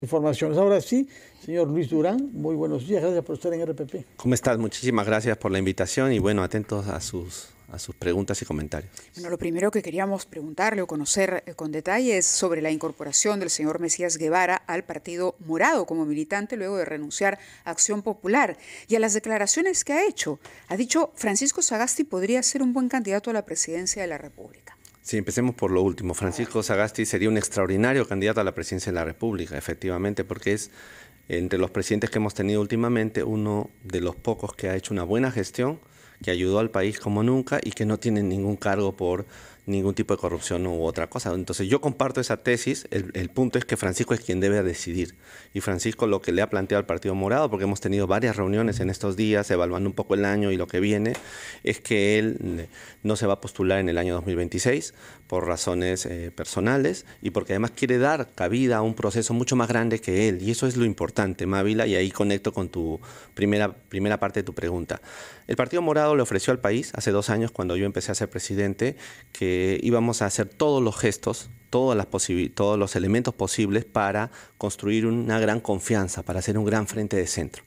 informaciones. Ahora sí, señor Luis Durán, muy buenos días, gracias por estar en RPP. ¿Cómo estás? Muchísimas gracias por la invitación y bueno, atentos a sus a sus preguntas y comentarios. Bueno, lo primero que queríamos preguntarle o conocer eh, con detalle es sobre la incorporación del señor Mesías Guevara al Partido Morado como militante luego de renunciar a Acción Popular y a las declaraciones que ha hecho. Ha dicho, Francisco Sagasti podría ser un buen candidato a la presidencia de la República. Sí, empecemos por lo último. Francisco Sagasti sería un extraordinario candidato a la presidencia de la República, efectivamente, porque es entre los presidentes que hemos tenido últimamente uno de los pocos que ha hecho una buena gestión, que ayudó al país como nunca y que no tiene ningún cargo por ningún tipo de corrupción u otra cosa. Entonces yo comparto esa tesis, el, punto es que Francisco es quien debe decidir. Y Francisco lo que le ha planteado al Partido Morado, porque hemos tenido varias reuniones en estos días, evaluando un poco el año y lo que viene, es que él eh, no se va a postular en el año 2026 por razones eh, personales y porque además quiere dar cabida a un proceso mucho más grande que él. Y eso es lo importante, Mávila, y ahí conecto con tu primera, primera parte de tu pregunta. El Partido Morado le ofreció al país hace dos años, cuando yo empecé a ser presidente, que eh, íbamos a hacer todos los gestos, todas las todos los elementos posibles para construir una gran confianza, para hacer un gran frente de centro.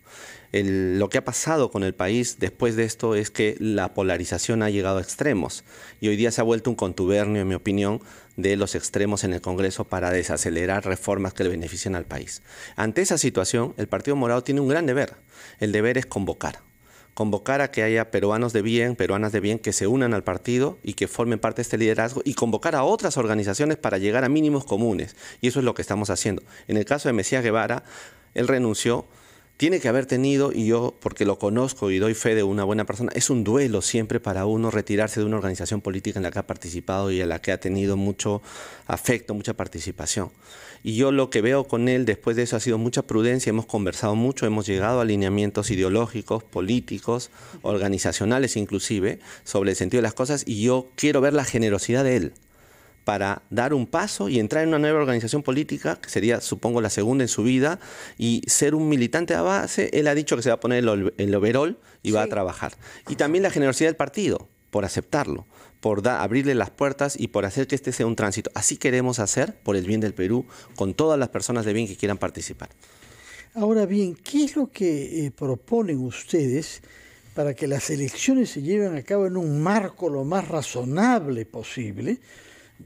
lo que ha pasado con el país después de esto es que la polarización ha llegado a extremos y hoy día se ha vuelto un contubernio, en mi opinión, de los extremos en el Congreso para desacelerar reformas que le beneficien al país. Ante esa situación, el Partido Morado tiene un gran deber. El deber es convocar, convocar a que haya peruanos de bien, peruanas de bien que se unan al partido y que formen parte de este liderazgo y convocar a otras organizaciones para llegar a mínimos comunes. Y eso es lo que estamos haciendo. En el caso de Mesías Guevara, él renunció tiene que haber tenido, y yo porque lo conozco y doy fe de una buena persona, es un duelo siempre para uno retirarse de una organización política en la que ha participado y a la que ha tenido mucho afecto, mucha participación. Y yo lo que veo con él después de eso ha sido mucha prudencia, hemos conversado mucho, hemos llegado a alineamientos ideológicos, políticos, organizacionales inclusive, sobre el sentido de las cosas, y yo quiero ver la generosidad de él para dar un paso y entrar en una nueva organización política, que sería, supongo, la segunda en su vida, y ser un militante a base, él ha dicho que se va a poner el, overol y va a trabajar. Y también la generosidad del partido, por aceptarlo, por abrirle las puertas y por hacer que este sea un tránsito. Así queremos hacer por el bien del Perú, con todas las personas de bien que quieran participar. Ahora bien, ¿qué es lo que eh, proponen ustedes para que las elecciones se lleven a cabo en un marco lo más razonable posible?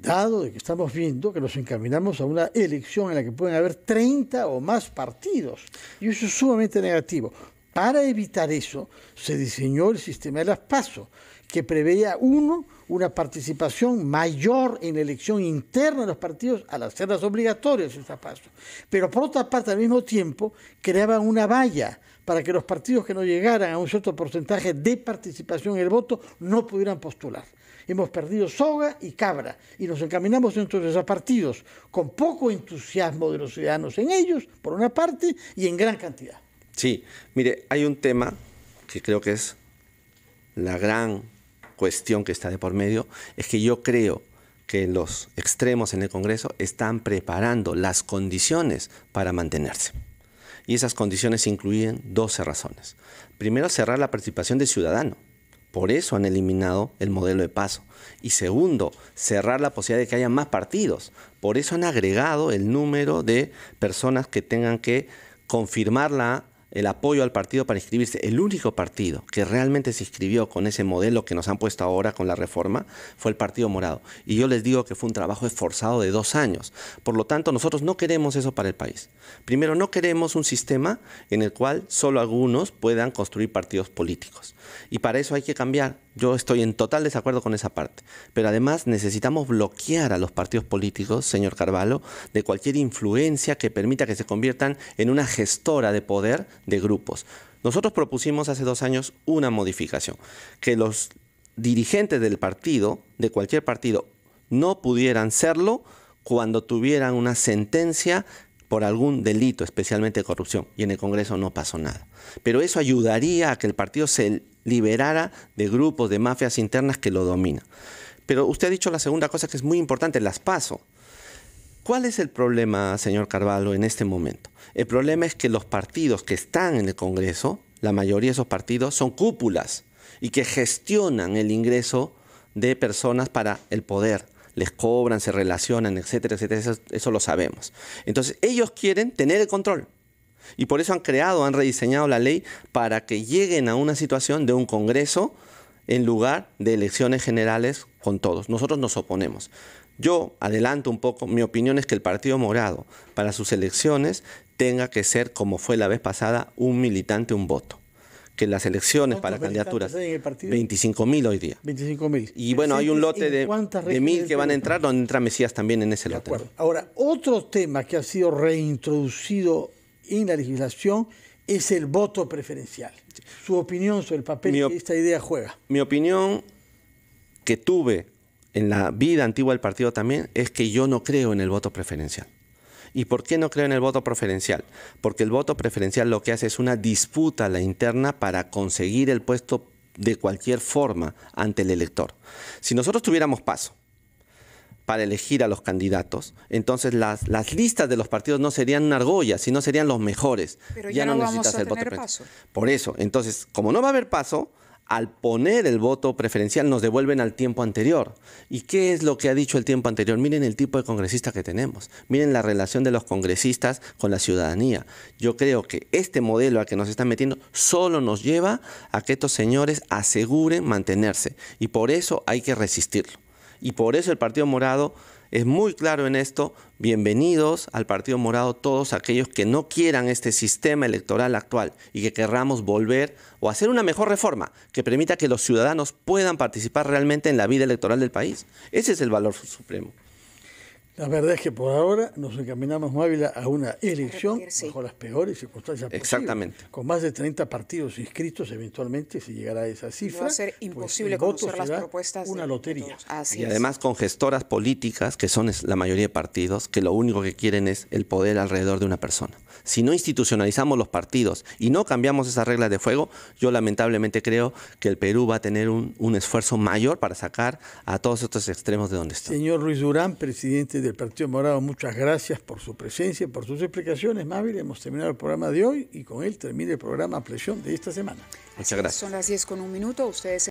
dado de que estamos viendo que nos encaminamos a una elección en la que pueden haber 30 o más partidos. Y eso es sumamente negativo. Para evitar eso, se diseñó el sistema de las PASO, que preveía, uno, una participación mayor en la elección interna de los partidos al hacerlas obligatorias estas PASO. Pero por otra parte, al mismo tiempo, creaban una valla para que los partidos que no llegaran a un cierto porcentaje de participación en el voto no pudieran postular. Hemos perdido soga y cabra y nos encaminamos de a partidos con poco entusiasmo de los ciudadanos en ellos, por una parte, y en gran cantidad. Sí, mire, hay un tema que creo que es la gran cuestión que está de por medio, es que yo creo que los extremos en el Congreso están preparando las condiciones para mantenerse. Y esas condiciones incluyen 12 razones. Primero, cerrar la participación del ciudadano. Por eso han eliminado el modelo de paso. Y segundo, cerrar la posibilidad de que haya más partidos. Por eso han agregado el número de personas que tengan que confirmar la el apoyo al partido para inscribirse. El único partido que realmente se inscribió con ese modelo que nos han puesto ahora con la reforma fue el Partido Morado. Y yo les digo que fue un trabajo esforzado de dos años. Por lo tanto, nosotros no queremos eso para el país. Primero, no queremos un sistema en el cual solo algunos puedan construir partidos políticos. Y para eso hay que cambiar yo estoy en total desacuerdo con esa parte. Pero además necesitamos bloquear a los partidos políticos, señor Carvalho, de cualquier influencia que permita que se conviertan en una gestora de poder de grupos. Nosotros propusimos hace dos años una modificación, que los dirigentes del partido, de cualquier partido, no pudieran serlo cuando tuvieran una sentencia por algún delito, especialmente corrupción, y en el Congreso no pasó nada. Pero eso ayudaría a que el partido se liberara de grupos, de mafias internas que lo dominan. Pero usted ha dicho la segunda cosa que es muy importante, las paso. ¿Cuál es el problema, señor Carvalho, en este momento? El problema es que los partidos que están en el Congreso, la mayoría de esos partidos, son cúpulas y que gestionan el ingreso de personas para el poder les cobran, se relacionan, etcétera, etcétera, eso, eso lo sabemos. Entonces ellos quieren tener el control. Y por eso han creado, han rediseñado la ley para que lleguen a una situación de un Congreso en lugar de elecciones generales con todos. Nosotros nos oponemos. Yo adelanto un poco, mi opinión es que el Partido Morado para sus elecciones tenga que ser, como fue la vez pasada, un militante, un voto que las elecciones para candidaturas. 25.000 25 mil hoy día. Y bueno, hay un lote de, de mil que van a entrar, donde entra Mesías también en ese lote. Ahora, otro tema que ha sido reintroducido en la legislación es el voto preferencial. Su opinión sobre el papel que esta idea juega. Mi opinión que tuve en la vida antigua del partido también es que yo no creo en el voto preferencial. ¿Y por qué no creo en el voto preferencial? Porque el voto preferencial lo que hace es una disputa a la interna para conseguir el puesto de cualquier forma ante el elector. Si nosotros tuviéramos paso, para elegir a los candidatos. Entonces las, listas de los partidos no serían una argolla, sino serían los mejores. Pero ya, no, necesitas a el voto paso. Por eso, entonces, como no va a haber paso, al poner el voto preferencial nos devuelven al tiempo anterior. ¿Y qué es lo que ha dicho el tiempo anterior? Miren el tipo de congresista que tenemos, miren la relación de los congresistas con la ciudadanía. Yo creo que este modelo al que nos están metiendo solo nos lleva a que estos señores aseguren mantenerse y por eso hay que resistirlo. Y por eso el Partido Morado es muy claro en esto. Bienvenidos al Partido Morado todos aquellos que no quieran este sistema electoral actual y que querramos volver o hacer una mejor reforma que permita que los ciudadanos puedan participar realmente en la vida electoral del país. Ese es el valor supremo. La verdad es que por ahora nos encaminamos, Mávila, a una elección bajo las peores circunstancias Exactamente. Con más de 30 partidos inscritos, eventualmente si llegará a esa cifra. va a ser pues imposible conocer las propuestas. Una lotería. y además con gestoras políticas, que son la mayoría de partidos, que lo único que quieren es el poder alrededor de una persona. Si no institucionalizamos los partidos y no cambiamos esas reglas de fuego, yo lamentablemente creo que el Perú va a tener un, esfuerzo mayor para sacar a todos estos extremos de donde está. Señor Ruiz Durán, presidente del Partido Morado, muchas gracias por su presencia, por sus explicaciones. Más hemos terminado el programa de hoy y con él termina el programa Presión de esta semana. Muchas gracias. Son las 10 con un minuto. Ustedes